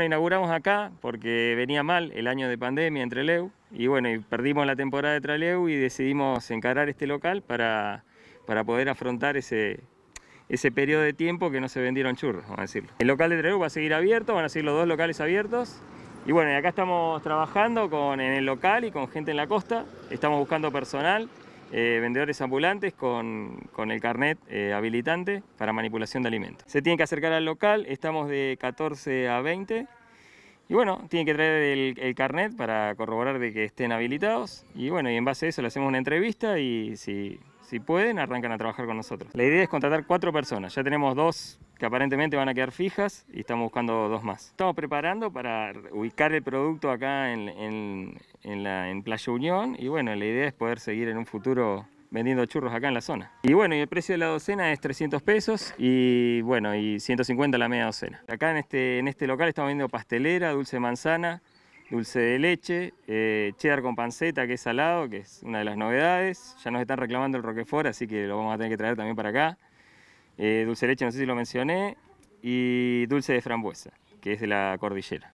Inauguramos acá porque venía mal el año de pandemia entre Leu y bueno, y perdimos la temporada de Traleu y decidimos encarar este local para, para poder afrontar ese, ese periodo de tiempo que no se vendieron churros, vamos a decirlo. El local de Traleu va a seguir abierto, van a seguir los dos locales abiertos y bueno, y acá estamos trabajando con, en el local y con gente en la costa, estamos buscando personal. Eh, vendedores ambulantes con, con el carnet eh, habilitante para manipulación de alimentos. Se tienen que acercar al local, estamos de 14 a 20. Y bueno, tienen que traer el, carnet para corroborar de que estén habilitados. Y bueno, y en base a eso le hacemos una entrevista y si, si pueden, arrancan a trabajar con nosotros. La idea es contratar cuatro personas. Ya tenemos dos que aparentemente van a quedar fijas y estamos buscando dos más. Estamos preparando para ubicar el producto acá en, Playa Unión y bueno, la idea es poder seguir en un futuro vendiendo churros acá en la zona. Y bueno, y el precio de la docena es 300 pesos y bueno, y 150 la media docena. Acá en este, en este local estamos vendiendo pastelera, dulce de manzana, dulce de leche, eh, cheddar con panceta que es salado, que es una de las novedades. Ya nos están reclamando el roquefort, así que lo vamos a tener que traer también para acá. Eh, dulce de leche, no sé si lo mencioné, y dulce de frambuesa, que es de la cordillera.